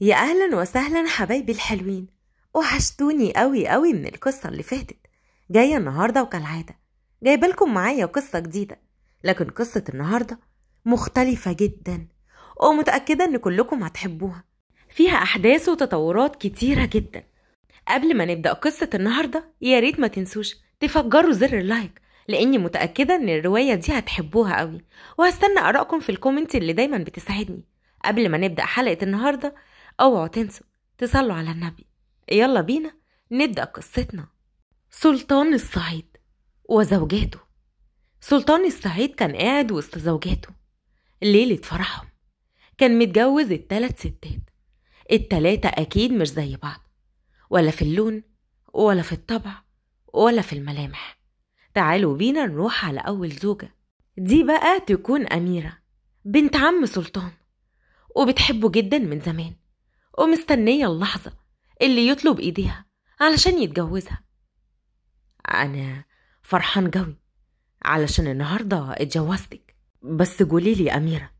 يا أهلا وسهلا حبايبي الحلوين وحشتوني قوي قوي من القصة اللي فاتت جاية النهاردة وكالعادة جايبالكم معايا قصة جديدة لكن قصة النهاردة مختلفة جدا ومتأكدة إن كلكم هتحبوها فيها أحداث وتطورات كتيرة جدا قبل ما نبدأ قصة النهاردة يا ريت ما تنسوش تفجروا زر اللايك لاني متاكده ان الروايه دي هتحبوها قوي وهستنى ارائكم في الكومنت اللي دايما بتساعدني قبل ما نبدا حلقه النهارده اوعوا تنسوا تصلوا على النبي يلا بينا نبدأ قصتنا سلطان الصعيد وزوجاته سلطان الصعيد كان قاعد وسط زوجاته ليلة فرحهم كان متجوز التلات ستات التلاتة أكيد مش زي بعض ولا في اللون ولا في الطبع ولا في الملامح تعالوا بينا نروح على أول زوجة دي بقى تكون أميرة بنت عم سلطان وبتحبه جدا من زمان ومستنية اللحظة اللي يطلب إيديها علشان يتجوزها أنا فرحان جوي علشان النهاردة اتجوزتك بس قوليلي يا أميرة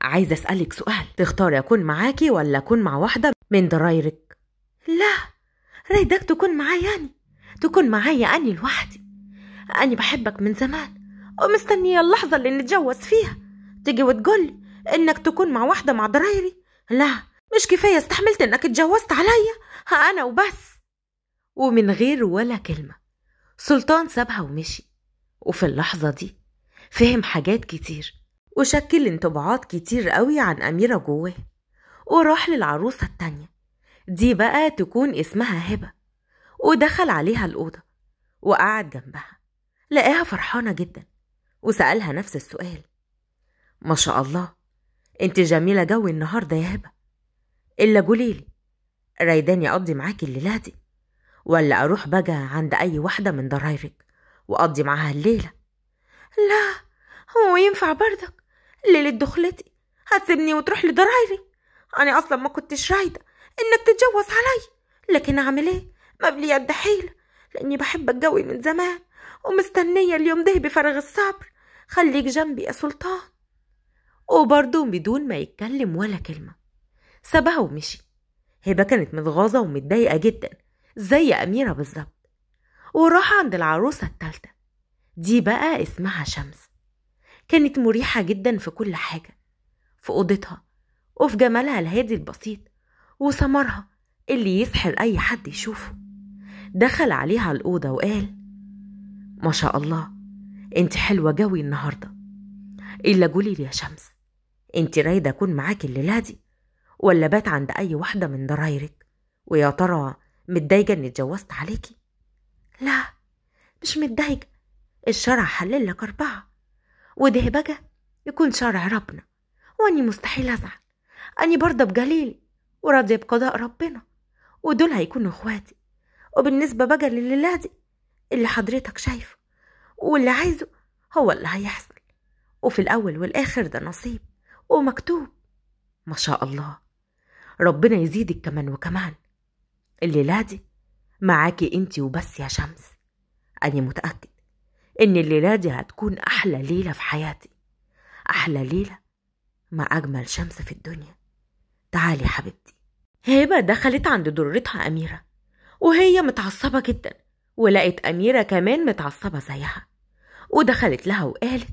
عايزة أسألك سؤال تختاري أكون معاكي ولا أكون مع واحدة من درايرك لا رايدك تكون معايا يعني تكون معايا أني لوحدي أني بحبك من زمان ومستنية اللحظة اللي نتجوز فيها تيجي وتقولي إنك تكون مع واحدة مع درايري لا مش كفاية استحملت إنك اتجوزت عليا أنا وبس ومن غير ولا كلمة سلطان سابها ومشي وفي اللحظة دي فهم حاجات كتير وشكل انطباعات كتير قوي عن أميرة جواه وراح للعروسة التانية دي بقى تكون اسمها هبة ودخل عليها الأوضة وقعد جنبها لقاها فرحانة جدا وسألها نفس السؤال ما شاء الله انت جميلة جو النهاردة يا هبة إلا قوليلي رايداني أقضي معاكي الليلة دي ولا أروح بقى عند أي واحدة من ضرايرك وأقضي معاها الليلة لا هو ينفع بردك ليلة دخلتي هتسيبني وتروح لضرايري أنا أصلا ما كنتش رايدة إنك تتجوز علي لكن أعمل إيه مبلي قد حيلة لأني بحبك قوي من زمان ومستنية اليوم ده بفرغ الصبر خليك جنبي يا سلطان وبرضه بدون ما يتكلم ولا كلمه سابها ومشي هبة كانت متغاظة ومتضايقة جدا زي أميرة بالظبط وراح عند العروسة التالتة دي بقى اسمها شمس كانت مريحة جدا في كل حاجة في أوضتها وفي جمالها الهادي البسيط وسمرها اللي يسحر أي حد يشوفه دخل عليها الأوضة وقال ما شاء الله انت حلوة جوي النهاردة إلا قولي لي يا شمس انت رايدة أكون معاكي الليلة دي ولا بات عند أي واحدة من ضرايرك ويا ترى متضايقة إني اتجوزت عليكي؟ لا مش متضايقة الشرع حلل لك أربعة وده بقى يكون شرع ربنا وأني مستحيل أزعل أني برضى بقليل وراضية بقضاء ربنا ودول هيكونوا إخواتي وبالنسبة بقى للولادي اللي حضرتك شايفه واللي عايزه هو اللي هيحصل وفي الأول والآخر ده نصيب ومكتوب ما شاء الله ربنا يزيدك كمان وكمان الليلة دي معاكي انت وبس يا شمس أنا متأكد إن الليلة دي هتكون أحلى ليلة في حياتي أحلى ليلة مع أجمل شمس في الدنيا تعالي حبيبتي هبة دخلت عند درتها أميرة وهي متعصبة جدا ولقت أميرة كمان متعصبة زيها ودخلت لها وقالت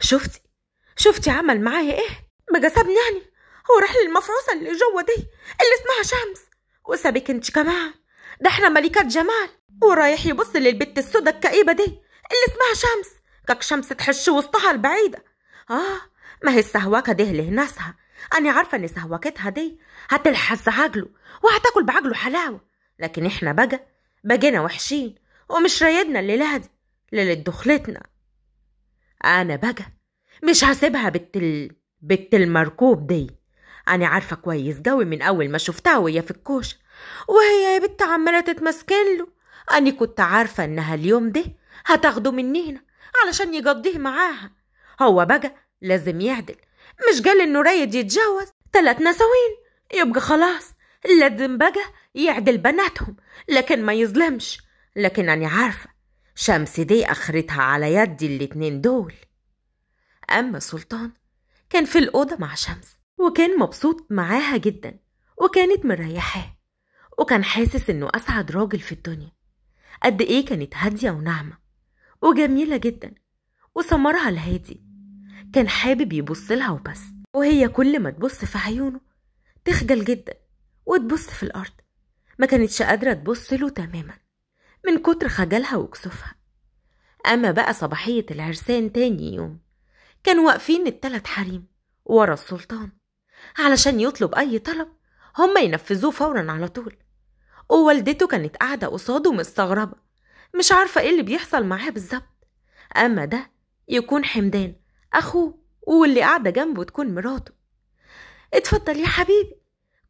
شفتي شفتي عمل معايا ايه جسبني يعني ورحلة المفروسة اللي جوا دي اللي اسمها شمس وسابك انت كمان ده احنا ملكات جمال ورايح يبص للبت السودا الكئيبة دي اللي اسمها شمس كاك شمس تحش وسطها البعيدة اه ما هي السهواكة دي اللي ناسها أنا عارفة إن سهوكتها دي هتلحس عجله وهتاكل بعجله حلاوة لكن إحنا بقى بقينا وحشين ومش رايدنا الليلة دي ليلة دخلتنا أنا بقى مش هسيبها بت ال... بت المركوب دي أنا عارفة كويس قوي من أول ما شفتها وهي في الكوشة وهي يا بت عمالة تتمسكن له أنا كنت عارفة إنها اليوم ده هتاخده منينا هنا علشان يقضيه معاها هو بقى لازم يعدل مش قال إنه رايد يتجوز تلات نسوين يبقى خلاص لازم بقى يعدل بناتهم لكن ما يظلمش لكن أنا عارفة شمس دي أخرتها على يدي الاتنين دول أما سلطان كان في الأوضة مع شمس وكان مبسوط معاها جدا وكانت مريحاه وكان حاسس انه اسعد راجل في الدنيا قد ايه كانت هاديه وناعمه وجميله جدا وسمرها الهادي كان حابب يبص لها وبس وهي كل ما تبص في عيونه تخجل جدا وتبص في الارض ما كانتش قادره تبص له تماما من كتر خجلها وكسوفها اما بقى صباحيه العرسان تاني يوم كانوا واقفين التلات حريم ورا السلطان علشان يطلب أي طلب هما ينفذوه فورا على طول ووالدته كانت قاعدة قصاده مستغربة مش عارفة ايه اللي بيحصل معاه بالظبط أما ده يكون حمدان أخوه واللي قاعدة جنبه تكون مراته اتفضل يا حبيبي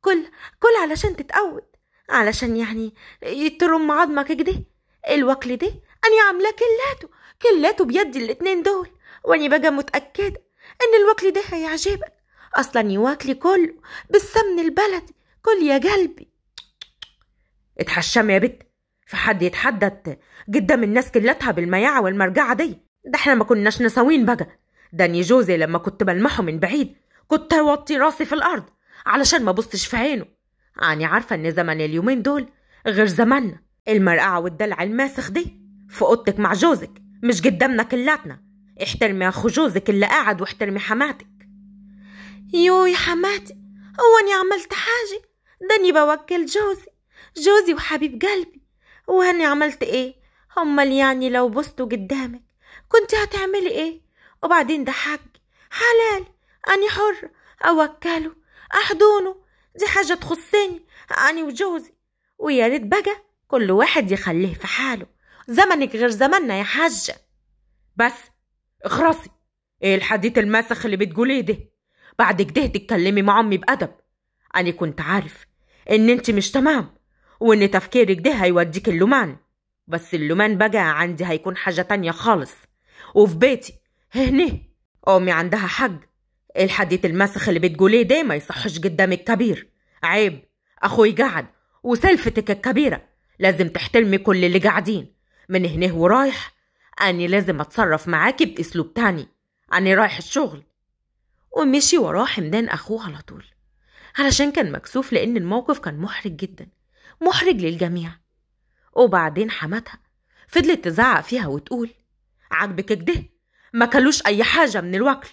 كل كل علشان تتقود علشان يعني يترم عظمك كده الوكل ده أنا عاملاه كلاته كلاته بيدي الاتنين دول وأنا بقى متأكدة إن الوكل ده هيعجبك أصلا يواكلي كله بالسمن البلدي كل يا قلبي اتحشم يا بت في حد يتحدد قدام الناس كلتها بالمياعة والمرجعة دي ده احنا ما كناش نسوين بقى داني جوزي لما كنت بلمحه من بعيد كنت اوطي راسي في الأرض علشان ما بصش في عينه أنا عارفة إن زمن اليومين دول غير زماننا المرقعة والدلع الماسخ دي في أوضتك مع جوزك مش قدامنا كلاتنا احترمي أخو جوزك اللي قاعد واحترمي حماتك يو يا حماتي هو اني عملت حاجة دني بوكل جوزي جوزي وحبيب قلبي وهني عملت ايه امال يعني لو بصتوا قدامك كنت هتعملي ايه وبعدين ده حق حلال اني حرة اوكله احضنه دي حاجة تخصني اني وجوزي ويا ريت بقى كل واحد يخليه في حاله زمنك غير زمننا يا حاجة بس اخرصي ايه الحديث المسخ اللي بتقوليه ده بعد كده تتكلمي مع أمي بأدب أنا كنت عارف إن أنت مش تمام وإن تفكيرك ده هيوديك اللومان بس اللومان بقى عندي هيكون حاجة تانية خالص وفي بيتي هني أمي عندها حق الحديث المسخ اللي بتقوليه ده ما يصحش قدام الكبير عيب أخوي قعد وسلفتك الكبيرة لازم تحترمي كل اللي قاعدين من هنا ورايح أني لازم أتصرف معاكي بأسلوب تاني أني رايح الشغل ومشي وراه حمدان أخوه على طول علشان كان مكسوف لأن الموقف كان محرج جدا محرج للجميع وبعدين حماتها فضلت تزعق فيها وتقول عاجبك كده ما كلوش أي حاجة من الوكل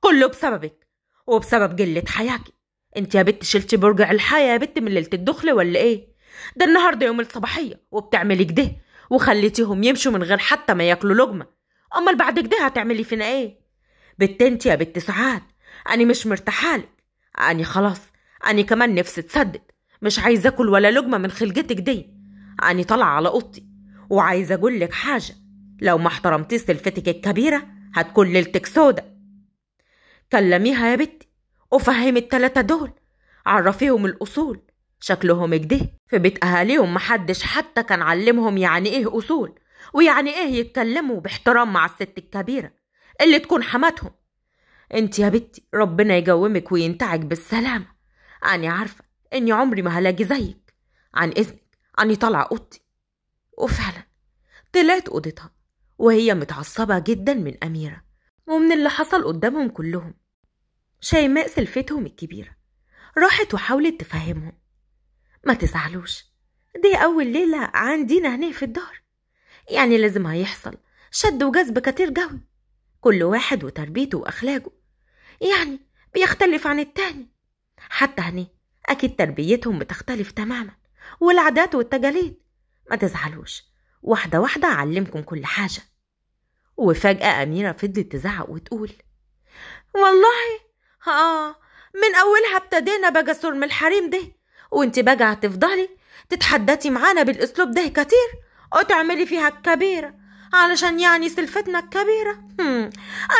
كله بسببك وبسبب قلة حياكي انت يا بت شلتي برجع الحياة يا بت من ليلة الدخل ولا ايه ده النهاردة يوم الصباحية وبتعملي كده وخليتيهم يمشوا من غير حتى ما ياكلوا لقمة امال بعد كده هتعملي فينا ايه بت انت يا بت سعاد أني مش لك أني خلاص أني كمان نفسي تسدد مش عايزة أكل ولا لقمة من خلقتك دي أني طالعة على أوضتي وعايزة أقول لك حاجة لو ما احترمتيش سلفتك الكبيرة هتكون ليلتك سودا كلميها يا بنتي وفهمي التلاتة دول عرفيهم الأصول شكلهم كده في بيت أهاليهم محدش حتى كان علمهم يعني إيه أصول ويعني إيه يتكلموا باحترام مع الست الكبيرة اللي تكون حماتهم انت يا بنتي ربنا يقومك وينتعك بالسلامة أنا عارفة إني عمري ما هلاقي زيك عن إذنك أني طالعة أوضتي وفعلا طلعت أوضتها وهي متعصبة جدا من أميرة ومن اللي حصل قدامهم كلهم شيماء سلفتهم الكبيرة راحت وحاولت تفهمهم ما تزعلوش دي أول ليلة عندينا هنا في الدار يعني لازم هيحصل شد وجذب كتير جوي كل واحد وتربيته وأخلاقه يعني بيختلف عن التاني حتى هني أكيد تربيتهم بتختلف تماما والعادات والتجاليد ما تزعلوش واحدة واحدة أعلمكم كل حاجة وفجأة أميرة فضلت تزعق وتقول والله آه من أولها ابتدينا بجسور من الحريم ده وانت بقى هتفضلي تتحدتي معانا بالأسلوب ده كتير وتعملي فيها الكبيرة علشان يعني سلفتنا الكبيرة هم.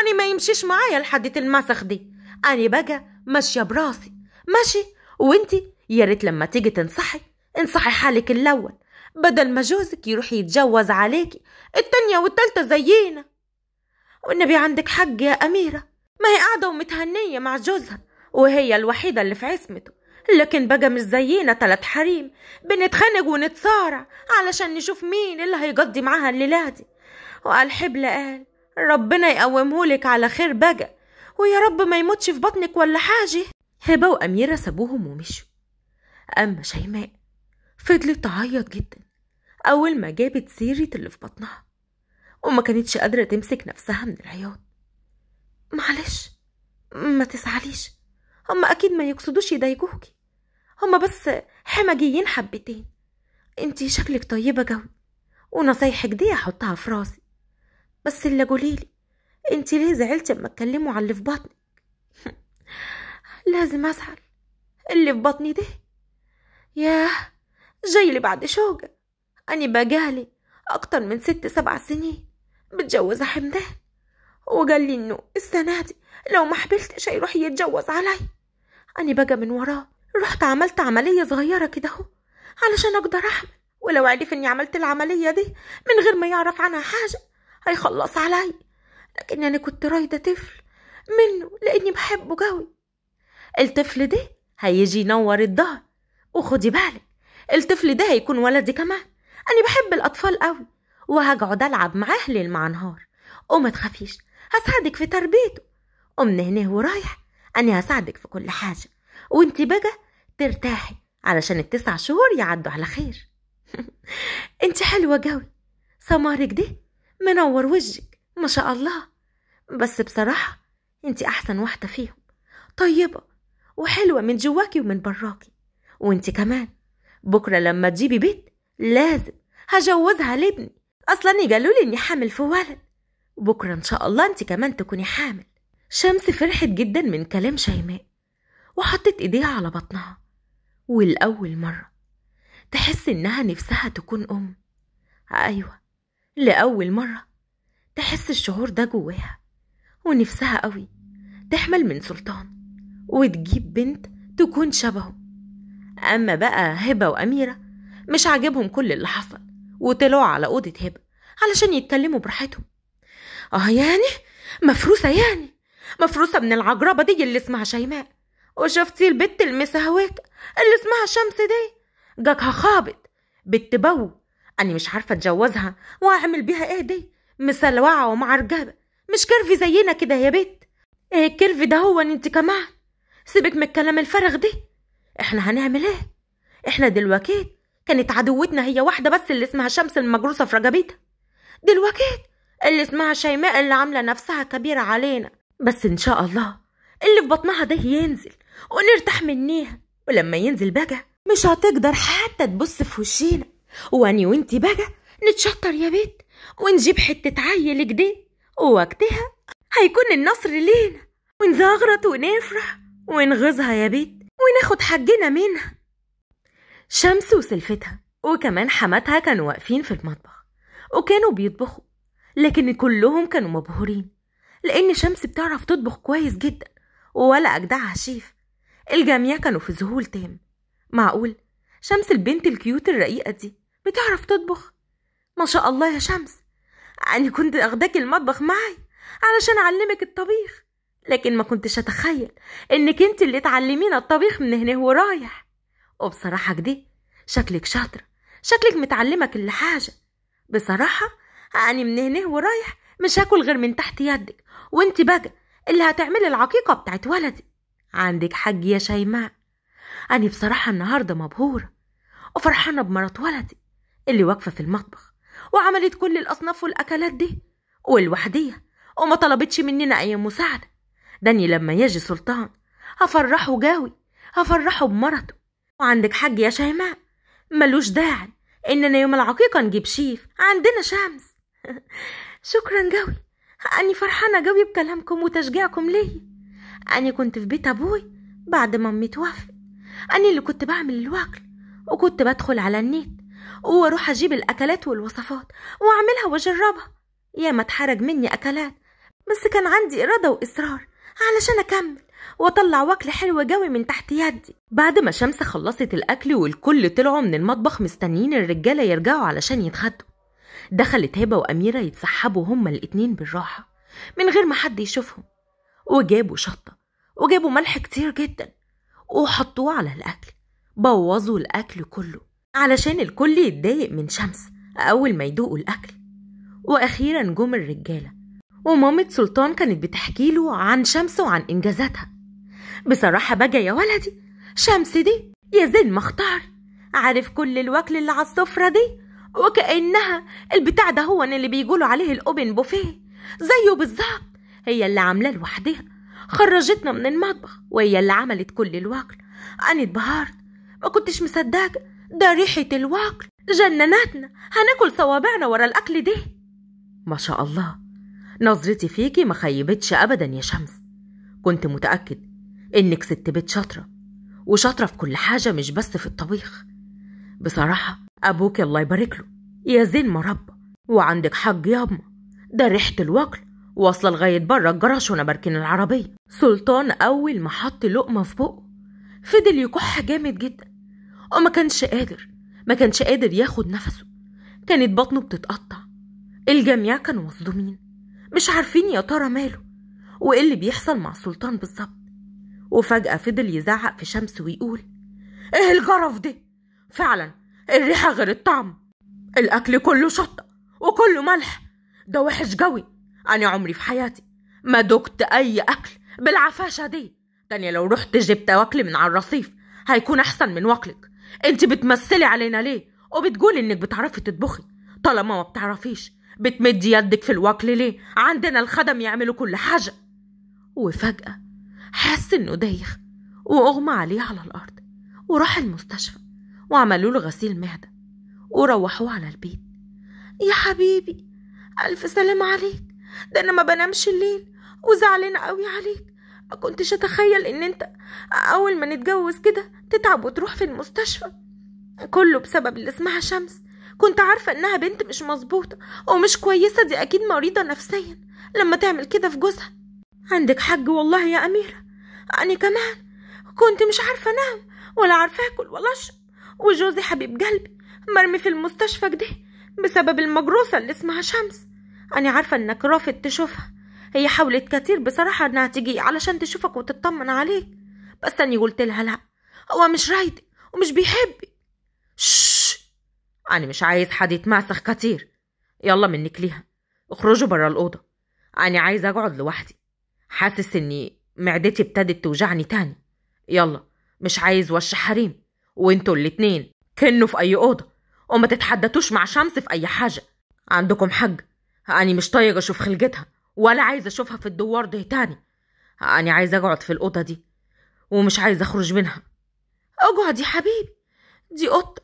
أنا ما يمشيش معايا لحدة المسخ دي أنا بقى ماشية براسي ماشي وانتي يا ريت لما تيجي تنصحي انصحي حالك الأول بدل ما جوزك يروح يتجوز عليكي التانية والتالتة زينا والنبي عندك حق يا أميرة ما هي قاعدة ومتهنية مع جوزها وهي الوحيدة اللي في عصمته لكن بقى مش زينا تلات حريم بنتخانق ونتصارع علشان نشوف مين اللي هيقضي معاها الليلة دي وقال حبل قال ربنا يقومهولك على خير بقى ويا رب ما يموتش في بطنك ولا حاجة هبة وأميرة سابوهم ومشوا أما شيماء فضلت تعيط جدا أول ما جابت سيرة اللي في بطنها وما كانتش قادرة تمسك نفسها من العياط معلش ما تسعليش هما أكيد ما يقصدوش يضايقوكي هما بس حمجيين حبتين انتي شكلك طيبة جوي ونصايحك دي أحطها في راسي بس اللي قوليلي انت ليه زعلت اما اتكلموا على اللي في بطنك لازم ازعل اللي في بطني ده ياه جاي لي بعد شوقة أني بقالي أكتر من ست سبع سنين متجوزة حمدان وقال لي إنه السنة دي لو ما حبلتش هيروح يتجوز علي أني بقى من وراه رحت عملت عملية صغيرة كده أهو علشان أقدر أحمل ولو عرف إني عملت العملية دي من غير ما يعرف عنها حاجة هيخلص علي لكن أنا كنت رايدة طفل منه لأني بحبه جوي الطفل ده هيجي ينور الظهر وخدي بالك الطفل ده هيكون ولدي كمان أنا بحب الأطفال قوي وهقعد ألعب معاه ليل مع نهار وما تخافيش هساعدك في تربيته ومن هنا ورايح أنا هساعدك في كل حاجة وانت بقى ترتاحي علشان التسع شهور يعدوا على خير انت حلوة جوي سمارك ده منور وجهك ما شاء الله بس بصراحة انت أحسن واحدة فيهم طيبة وحلوة من جواكي ومن براكي وانت كمان بكرة لما تجيبي بيت لازم هجوزها لابني أصلا قالوا لي إني حامل في ولد بكرة إن شاء الله انت كمان تكوني حامل شمس فرحت جدا من كلام شيماء وحطت إيديها على بطنها والأول مرة تحس إنها نفسها تكون أم أيوة لأول مرة تحس الشعور ده جواها ونفسها قوي تحمل من سلطان وتجيب بنت تكون شبهه أما بقى هبة وأميرة مش عاجبهم كل اللي حصل وطلعوا على أوضة هبة علشان يتكلموا براحتهم آه يعني مفروسة يعني مفروسة من العجربة دي اللي اسمها شيماء وشفتي البت المسهواك اللي اسمها شمس دي جاكها خابط بتبوق أني مش عارفة أتجوزها وأعمل بيها إيه دي مسلوعة ومعرجبة مش كيرفي زينا كده يا بيت إيه الكيرفي ده هو أنت كمان سيبك من الكلام الفارغ ده إحنا هنعمل إيه إحنا دلوقتي كانت عدوتنا هي واحدة بس اللي اسمها شمس المجروسة في رجبيتها دلوقتي اللي اسمها شيماء اللي عاملة نفسها كبيرة علينا بس إن شاء الله اللي في بطنها ده ينزل ونرتاح منيها ولما ينزل بقى مش هتقدر حتى تبص في وشينا واني وانتي بقى نتشطر يا بيت ونجيب حتة عيل جديد ووقتها هيكون النصر لينا ونزغرط ونفرح ونغزها يا بيت وناخد حجنا منها شمس وسلفتها وكمان حماتها كانوا واقفين في المطبخ وكانوا بيطبخوا لكن كلهم كانوا مبهورين لأن شمس بتعرف تطبخ كويس جدا ولا أجدعها شيف الجميع كانوا في ذهول تام معقول شمس البنت الكيوت الرقيقة دي بتعرف تطبخ ما شاء الله يا شمس أنا كنت اخدك المطبخ معي علشان أعلمك الطبيخ لكن ما كنتش أتخيل إنك أنت اللي تعلمينا الطبيخ من هنا ورايح وبصراحة كده شكلك شاطرة شكلك متعلمة كل حاجة بصراحة أنا من هنا ورايح مش هاكل غير من تحت يدك وانت بقى اللي هتعملي العقيقة بتاعت ولدي عندك حق يا شيماء أنا بصراحة النهاردة مبهورة وفرحانة بمرات ولدي اللي واقفة في المطبخ وعملت كل الأصناف والأكلات دي والوحدية وما طلبتش مننا أي مساعدة داني لما يجي سلطان هفرحه جاوي هفرحه بمرته وعندك حاج يا شيماء ملوش داعي إننا يوم العقيقة نجيب شيف عندنا شمس شكرا جاوي أني فرحانة جاوي بكلامكم وتشجيعكم ليا أني كنت في بيت أبوي بعد ما أمي توفت أني اللي كنت بعمل الوكل وكنت بدخل على النت واروح اجيب الاكلات والوصفات واعملها واجربها يا ما اتحرج مني اكلات بس كان عندي اراده واصرار علشان اكمل واطلع واكل حلو جوي من تحت يدي بعد ما شمس خلصت الاكل والكل طلعوا من المطبخ مستنيين الرجاله يرجعوا علشان يتغدوا دخلت هبه واميره يتسحبوا هما الاتنين بالراحه من غير ما حد يشوفهم وجابوا شطه وجابوا ملح كتير جدا وحطوه على الاكل بوظوا الاكل كله علشان الكل يتضايق من شمس أول ما يدوقوا الأكل وأخيرا جم الرجالة ومامة سلطان كانت بتحكيله عن شمس وعن إنجازاتها بصراحة بقى يا ولدي شمس دي يا زين مختار عارف كل الوكل اللي على السفرة دي وكأنها البتاع ده هو اللي بيقولوا عليه الأوبن بوفيه زيه بالظبط هي اللي عاملاه لوحدها خرجتنا من المطبخ وهي اللي عملت كل الوكل أنا اتبهرت ما كنتش مصدقة ده ريحة الوكل جننتنا هناكل صوابعنا ورا الأكل ده ما شاء الله نظرتي فيكي ما خيبتش أبدا يا شمس كنت متأكد إنك ست بيت شاطرة وشاطرة في كل حاجة مش بس في الطبيخ بصراحة أبوك الله يبارك له يا زين مربى وعندك حق أم ده ريحة الوكل واصلة لغاية بره الجراش وأنا بركن العربية سلطان أول ما حط لقمة في بقه فضل يكح جامد جدا وما كانش قادر ما كانش قادر ياخد نفسه كانت بطنه بتتقطع الجميع كانوا مصدومين مش عارفين يا ترى ماله وايه اللي بيحصل مع السلطان بالظبط وفجأة فضل يزعق في شمس ويقول ايه الجرف ده فعلا الريحة غير الطعم الأكل كله شطة وكله ملح ده وحش جوي أنا عمري في حياتي ما دقت أي أكل بالعفاشة دي تانية لو رحت جبت وكل من على الرصيف هيكون أحسن من وكلك انت بتمثلي علينا ليه وبتقولي انك بتعرفي تطبخي طالما ما بتعرفيش بتمدي يدك في الوكل ليه عندنا الخدم يعملوا كل حاجة وفجأة حس انه دايخ واغمى عليه على الارض وراح المستشفى وعملوا له غسيل معدة وروحوه على البيت يا حبيبي ألف سلام عليك ده أنا ما بنامش الليل وزعلانة قوي عليك ما كنتش أتخيل إن أنت أول ما نتجوز كده تتعب وتروح في المستشفى كله بسبب اللي اسمها شمس كنت عارفة إنها بنت مش مظبوطة ومش كويسة دي أكيد مريضة نفسيا لما تعمل كده في جوزها عندك حق والله يا أميرة أنا كمان كنت مش عارفة أنام ولا عارفة أكل ولا أشرب وجوزي حبيب قلبي مرمي في المستشفى كده بسبب المجروسة اللي اسمها شمس أنا عارفة إنك رافض تشوفها هي حاولت كتير بصراحة إنها تجي علشان تشوفك وتطمن عليك بس أني قلت لها لأ هو مش رايدي ومش بيحبي شش أنا مش عايز حد يتمسخ كتير يلا منك ليها اخرجوا برا الأوضة أنا عايز أقعد لوحدي حاسس إني معدتي ابتدت توجعني تاني يلا مش عايز وش حريم وانتوا الاتنين كنوا في أي أوضة وما تتحدتوش مع شمس في أي حاجة عندكم حق أنا مش طايق أشوف خلقتها ولا عايز أشوفها في الدوار ده تاني أنا عايز أقعد في الأوضة دي ومش عايز أخرج منها اقعد يا حبيبي دي اوضتك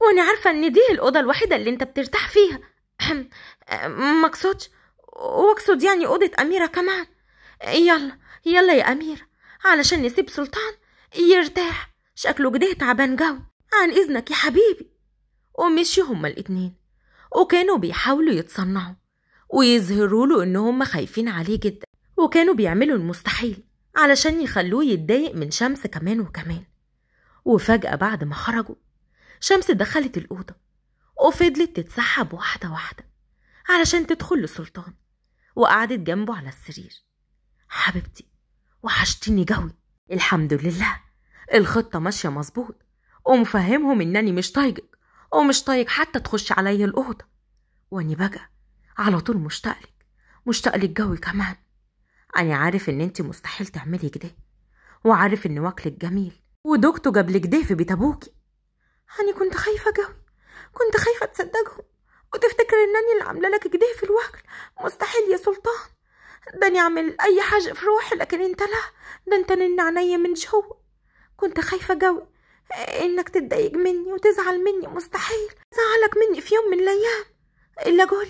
وانا عارفه ان دي الاوضه الوحيده اللي انت بترتاح فيها مقصودش واقصد يعني اوضه اميره كمان يلا يلا يا اميره علشان نسيب سلطان يرتاح شكله كده تعبان جو عن اذنك يا حبيبي ومشي هما الاتنين وكانوا بيحاولوا يتصنعوا ويظهروا له ان هما خايفين عليه جدا وكانوا بيعملوا المستحيل علشان يخلوه يتضايق من شمس كمان وكمان وفجأة بعد ما خرجوا شمس دخلت الأوضة وفضلت تتسحب واحدة واحدة علشان تدخل لسلطان وقعدت جنبه على السرير حبيبتي وحشتيني جوي الحمد لله الخطة ماشية مظبوط ومفهمهم إنني مش طايقك ومش طايق حتى تخش عليا الأوضة وأني بقى على طول مشتاقلك مشتاقلك جوي كمان أنا عارف إن أنت مستحيل تعملي كده وعارف إن واكلك جميل ودكتو في بيت ابوكي أنا كنت خايفة قوي كنت خايفة تصدقهم وتفتكر انني ان انا اللي عامله لك كده في الوكل مستحيل يا سلطان ده انا اعمل اي حاجه في روحي لكن انت لا ده انت نن عينيا من جوه كنت خايفه قوي انك تتضايق مني وتزعل مني مستحيل زعلك مني في يوم من الايام الا قول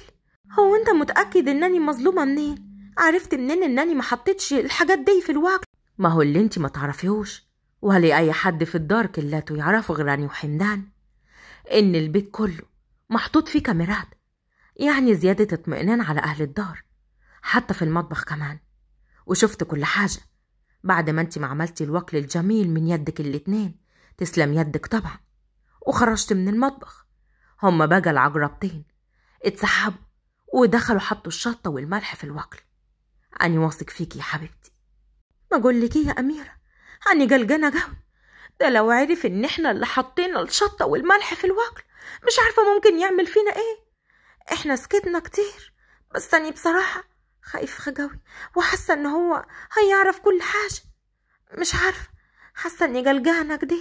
هو انت متاكد انني مظلومه منين عرفت منين انني ما حطيتش الحاجات دي في الوكل ما هو اللي انت ما تعرفيهوش ولأي حد في الدار كلاته يعرفه غير راني وحمدان إن البيت كله محطوط فيه كاميرات يعني زيادة اطمئنان على أهل الدار حتى في المطبخ كمان وشفت كل حاجة بعد ما انت ما عملتي الوكل الجميل من يدك الاتنين تسلم يدك طبعا وخرجت من المطبخ هما بقى العجربتين اتسحبوا ودخلوا حطوا الشطة والملح في الوكل أنا واثق فيكي يا حبيبتي ما أقولك إيه يا أميرة هنجلجنا جو ده لو عرف ان احنا اللي حطينا الشطة والملح في الوكل مش عارفة ممكن يعمل فينا ايه احنا سكتنا كتير بس تاني بصراحة خايف خجوي وحاسة ان هو هيعرف كل حاجة مش عارفة حاسة اني جلجانة كده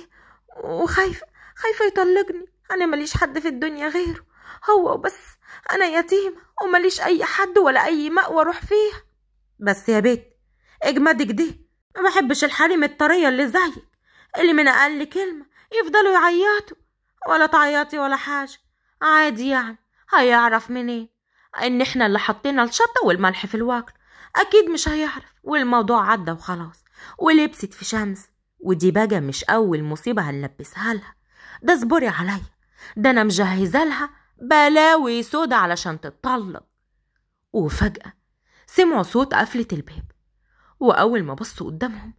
وخايفة خايفة يطلقني انا ماليش حد في الدنيا غيره هو وبس انا يتيمة وماليش اي حد ولا اي مأوى اروح فيها بس يا بيت اجمدك ده ما بحبش الحريم الطرية اللي زيك اللي من أقل كلمة يفضلوا يعيطوا ولا تعيطي ولا حاجة عادي يعني هيعرف منين إن إحنا اللي حطينا الشطة والملح في الوكل أكيد مش هيعرف والموضوع عدى وخلاص ولبست في شمس ودي بقى مش أول مصيبة هنلبسها لها ده اصبري عليا ده أنا مجهزة لها بلاوي سودا علشان تتطلق وفجأة سمعوا صوت قفلة الباب وأول ما بصوا قدامهم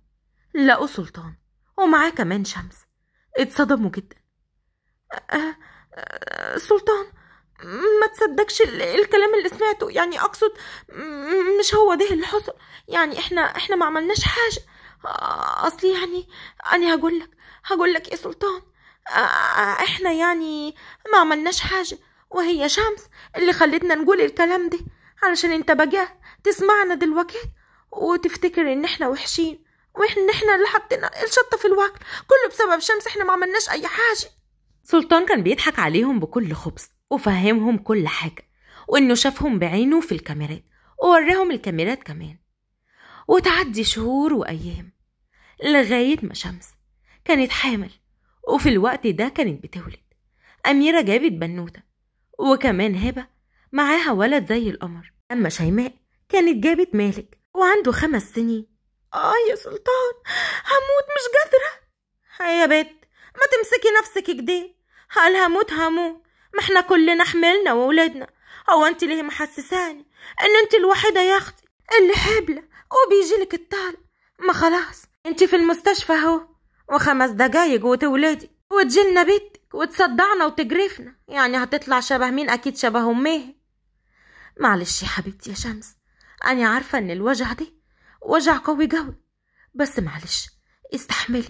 لقوا سلطان ومعاه كمان شمس اتصدموا جدا أه أه سلطان ما تصدقش الكلام اللي سمعته يعني اقصد مش هو ده اللي حصل يعني احنا احنا ما عملناش حاجه أه، اصلي يعني انا هقول لك هقول لك يا سلطان أه، احنا يعني ما عملناش حاجه وهي شمس اللي خلتنا نقول الكلام ده علشان انت بقى تسمعنا دلوقتي وتفتكر ان احنا وحشين واحنا احنا اللي حطينا الشطه في الوكل كله بسبب شمس احنا ما عملناش اي حاجه سلطان كان بيضحك عليهم بكل خبز وفهمهم كل حاجه وانه شافهم بعينه في الكاميرات ووراهم الكاميرات كمان وتعدي شهور وايام لغايه ما شمس كانت حامل وفي الوقت ده كانت بتولد أميرة جابت بنوتة وكمان هبة معاها ولد زي القمر أما شيماء كانت جابت مالك وعنده خمس سنين آه يا سلطان هموت مش قادرة يا بت ما تمسكي نفسك كده قال هموت هموت ما احنا كلنا حملنا وولادنا هو انت ليه محسساني ان انت الوحيدة يا اختي اللي حبلة وبيجيلك الطال ما خلاص انت في المستشفى اهو وخمس دقايق وتولدي وتجيلنا بيتك وتصدعنا وتجرفنا يعني هتطلع شبه مين اكيد شبه امها معلش يا حبيبتي يا شمس أنا عارفة إن الوجع ده وجع قوي قوي بس معلش استحملي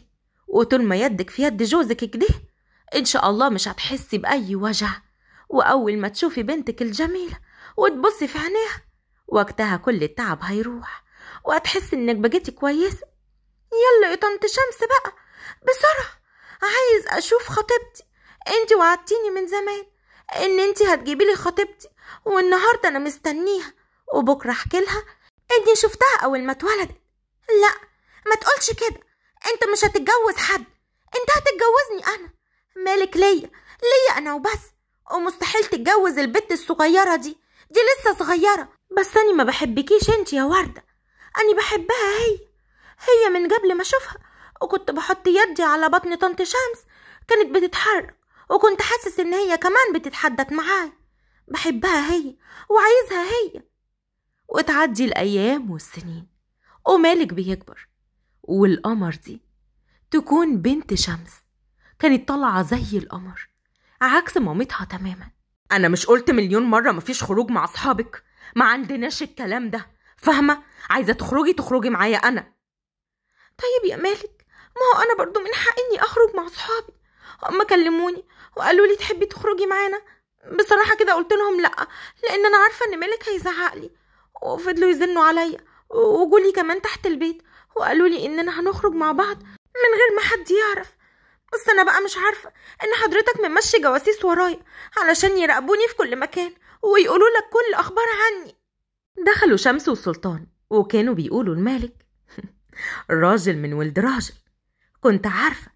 وطول ما يدك في يد جوزك كده إن شاء الله مش هتحسي بأي وجع وأول ما تشوفي بنتك الجميلة وتبصي في عينيها وقتها كل التعب هيروح وهتحسي إنك بقيتي كويسة يلا يا طنط شمس بقى بسرعة عايز أشوف خطيبتي انت وعدتيني من زمان ان انت هتجيبي لي خطيبتي والنهارده انا مستنيها وبكرة أحكي لها إني شفتها أول ما اتولدت لأ ما تقولش كده أنت مش هتتجوز حد أنت هتتجوزني أنا مالك ليا ليا أنا وبس ومستحيل تتجوز البت الصغيرة دي دي لسه صغيرة بس أنا ما بحبكيش أنت يا وردة أنا بحبها هي هي من قبل ما أشوفها وكنت بحط يدي على بطن طنط شمس كانت بتتحرك وكنت حاسس إن هي كمان بتتحدث معايا بحبها هي وعايزها هي وتعدي الأيام والسنين ومالك بيكبر والقمر دي تكون بنت شمس كانت طالعة زي القمر عكس مامتها تماما أنا مش قلت مليون مرة مفيش خروج مع أصحابك ما عندناش الكلام ده فاهمة عايزة تخرجي تخرجي معايا أنا طيب يا مالك ما هو أنا برضو من حقي إني أخرج مع أصحابي هما كلموني وقالوا لي تحبي تخرجي معانا بصراحة كده قلت لهم لأ لأن أنا عارفة إن مالك هيزعقلي وفضلوا يزنوا عليا وجولي كمان تحت البيت وقالوا لي اننا هنخرج مع بعض من غير ما حد يعرف بس انا بقى مش عارفه ان حضرتك ممشي جواسيس ورايا علشان يراقبوني في كل مكان ويقولوا لك كل الاخبار عني دخلوا شمس وسلطان وكانوا بيقولوا لمالك راجل من ولد راجل كنت عارفه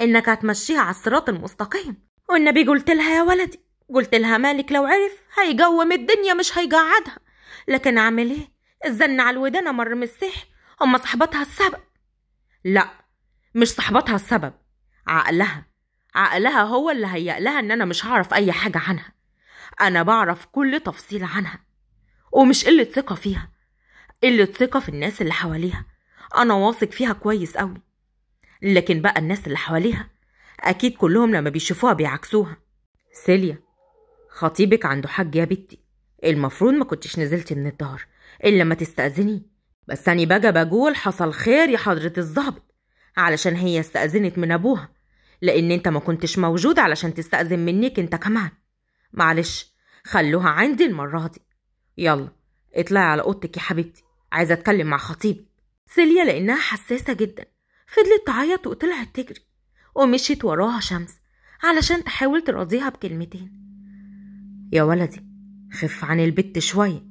انك هتمشيها على الصراط المستقيم والنبي قلت لها يا ولدي قلت لها مالك لو عرف هيجوم الدنيا مش هيقعدها لكن اعمل ايه الزن على الودان امر من هما اما صاحبتها السبب لا مش صاحبتها السبب عقلها عقلها هو اللي هيأ لها ان انا مش هعرف اي حاجه عنها انا بعرف كل تفصيل عنها ومش قله ثقه فيها قله ثقه في الناس اللي حواليها انا واثق فيها كويس قوي لكن بقى الناس اللي حواليها اكيد كلهم لما بيشوفوها بيعكسوها سيليا خطيبك عنده حج يا بنتي المفروض ما كنتش نزلتي من الدار إلا ما تستأذني بس أنا بقى بقول حصل خير يا حضرة الظابط علشان هي استأذنت من أبوها لأن أنت ما كنتش موجود علشان تستأذن منك أنت كمان معلش خلوها عندي المرة دي يلا اطلعي على أوضتك يا حبيبتي عايزة أتكلم مع خطيب سيليا لأنها حساسة جدا فضلت تعيط وطلعت تجري ومشيت وراها شمس علشان تحاول تراضيها بكلمتين يا ولدي خف عن البت شوية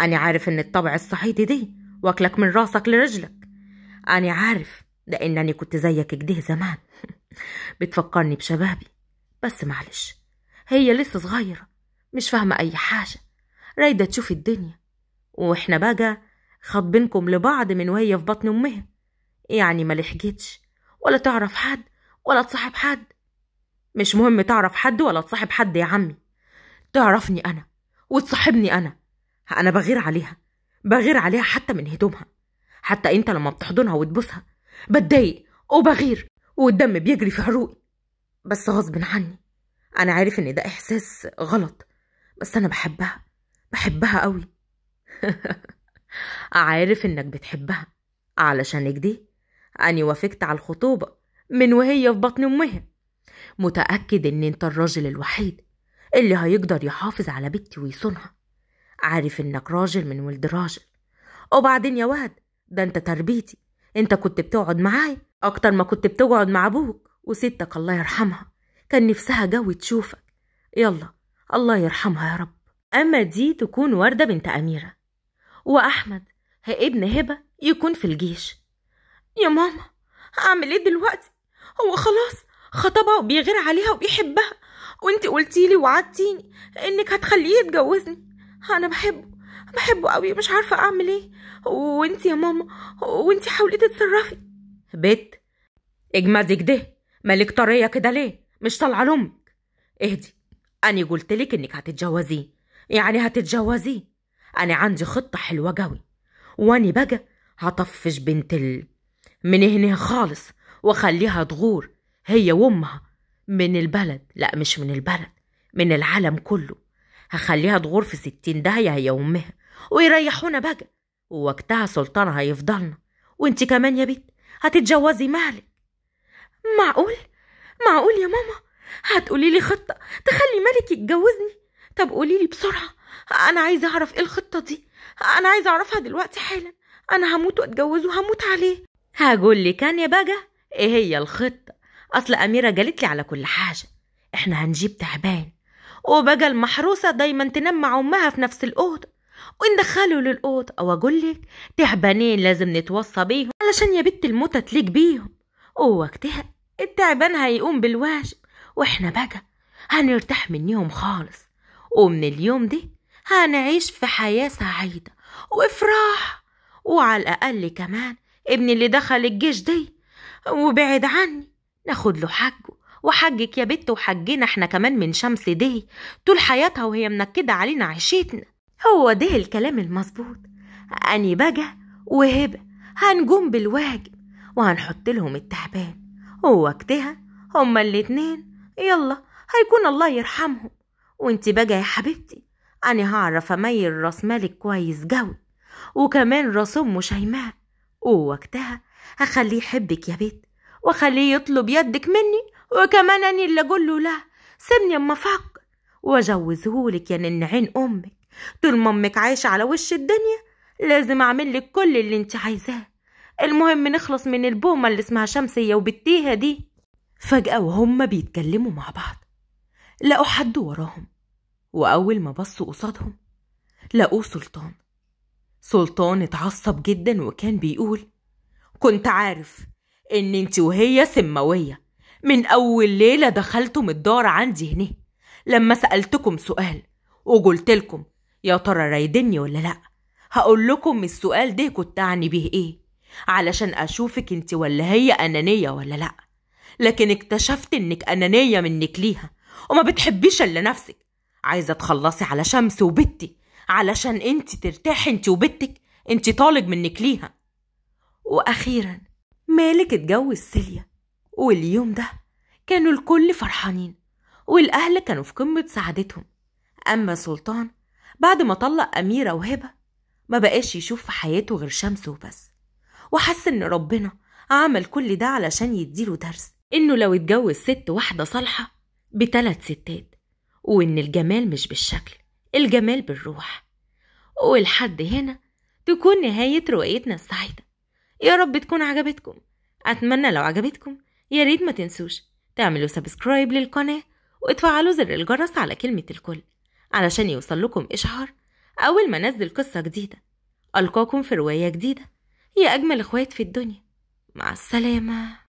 أنا عارف إن الطبع الصعيدي دي واكلك من راسك لرجلك أنا عارف لأنني كنت زيك كده زمان بتفكرني بشبابي بس معلش هي لسه صغيرة مش فاهمة أي حاجة رايدة تشوف الدنيا وإحنا بقى خاطبينكم لبعض من وهي في بطن أمها يعني ما لحقتش ولا تعرف حد ولا تصاحب حد مش مهم تعرف حد ولا تصاحب حد يا عمي تعرفني أنا وتصاحبني أنا أنا بغير عليها بغير عليها حتى من هدومها حتى أنت لما بتحضنها وتبوسها بتضايق وبغير والدم بيجري في عروقي بس غصب عني أنا عارف إن ده إحساس غلط بس أنا بحبها بحبها قوي عارف إنك بتحبها علشان كده أني وافقت على الخطوبة من وهي في بطن أمها متأكد إن أنت الراجل الوحيد اللي هيقدر يحافظ على بنتي ويصونها عارف انك راجل من ولد راجل وبعدين يا واد ده انت تربيتي انت كنت بتقعد معايا اكتر ما كنت بتقعد مع ابوك وستك الله يرحمها كان نفسها جوي تشوفك يلا الله يرحمها يا رب اما دي تكون ورده بنت اميره واحمد ابن هبه يكون في الجيش يا ماما اعمل ايه دلوقتي هو خلاص خطبها وبيغير عليها وبيحبها وانت قلتي لي وعدتيني انك هتخليه يتجوزني انا بحبه بحبه قوي مش عارفه اعمل ايه وانت يا ماما وانت حاولي تتصرفي بت اجمدي كده مالك طريه كده ليه مش طالعه لامك اهدي اني قلت لك انك هتتجوزيه يعني هتتجوزيه انا عندي خطه حلوه قوي واني بقى هطفش بنت ال من هنا خالص واخليها تغور هي وامها من البلد لا مش من البلد من العالم كله هخليها تغور في ستين داهية هي أمها ويريحونا بقى ووقتها سلطان هيفضلنا وانت كمان يا بنت هتتجوزي مالك معقول معقول يا ماما هتقولي لي خطة تخلي مالك يتجوزني طب قولي لي بسرعة أنا عايزة أعرف إيه الخطة دي أنا عايزة أعرفها دلوقتي حالا أنا هموت وأتجوز وهموت عليه هقول لك كان يا بقى إيه هي الخطة أصل أميرة قالت لي على كل حاجة إحنا هنجيب تعبان وبقى المحروسة دايما تنام مع أمها في نفس الأوضة وندخله للأوضة أو أقولك تعبانين لازم نتوصى بيهم علشان يا بنت الموتة تليق بيهم ووقتها التعبان هيقوم بالواجب وإحنا بقى هنرتاح منهم خالص ومن اليوم ده هنعيش في حياة سعيدة وإفراح وعلى الأقل كمان ابني اللي دخل الجيش دي وبعد عني ناخد له حجه وحجك يا بت وحجنا احنا كمان من شمس دي طول حياتها وهي منكدة علينا عيشتنا هو ده الكلام المظبوط أني بجا وهبة هنجوم بالواجب وهنحط لهم التعبان ووقتها هما الاتنين يلا هيكون الله يرحمهم وانت بجا يا حبيبتي أنا هعرف أميل راس مالك كويس جوي وكمان راس أمه شيماء ووقتها هخليه يحبك يا بت وخليه يطلب يدك مني وكمان أني اللي أقول له لا سيبني أما أفكر وأجوزهولك يا نن عين أمك طول ما أمك عايشة على وش الدنيا لازم أعمل لك كل اللي أنت عايزاه المهم نخلص من البومة اللي اسمها شمسية وبتيها دي فجأة وهم بيتكلموا مع بعض لقوا حد وراهم وأول ما بصوا قصادهم لقوه سلطان سلطان اتعصب جدا وكان بيقول كنت عارف إن أنت وهي سماوية من أول ليلة دخلتم الدار عندي هنا لما سألتكم سؤال وقلت لكم يا ترى رايدني ولا لأ هقول لكم السؤال ده كنت أعني بيه إيه علشان أشوفك أنت ولا هي أنانية ولا لأ لكن اكتشفت إنك أنانية منك ليها وما بتحبيش إلا نفسك عايزة تخلصي على شمس وبتي علشان أنت ترتاحي أنت وبنتك أنت طالب منك ليها وأخيرا مالك اتجوز سيليا واليوم ده كانوا الكل فرحانين والأهل كانوا في قمة سعادتهم أما سلطان بعد ما طلق أميرة وهبة ما بقاش يشوف في حياته غير شمس وبس وحس إن ربنا عمل كل ده علشان يديله درس إنه لو اتجوز ست واحدة صالحة بتلات ستات وإن الجمال مش بالشكل الجمال بالروح ولحد هنا تكون نهاية رؤيتنا السعيدة يا رب تكون عجبتكم أتمنى لو عجبتكم يا ريت ما تنسوش تعملوا سبسكرايب للقناة وتفعلوا زر الجرس على كلمة الكل علشان يوصل لكم إشعار أول ما نزل قصة جديدة ألقاكم في رواية جديدة يا أجمل إخوات في الدنيا مع السلامة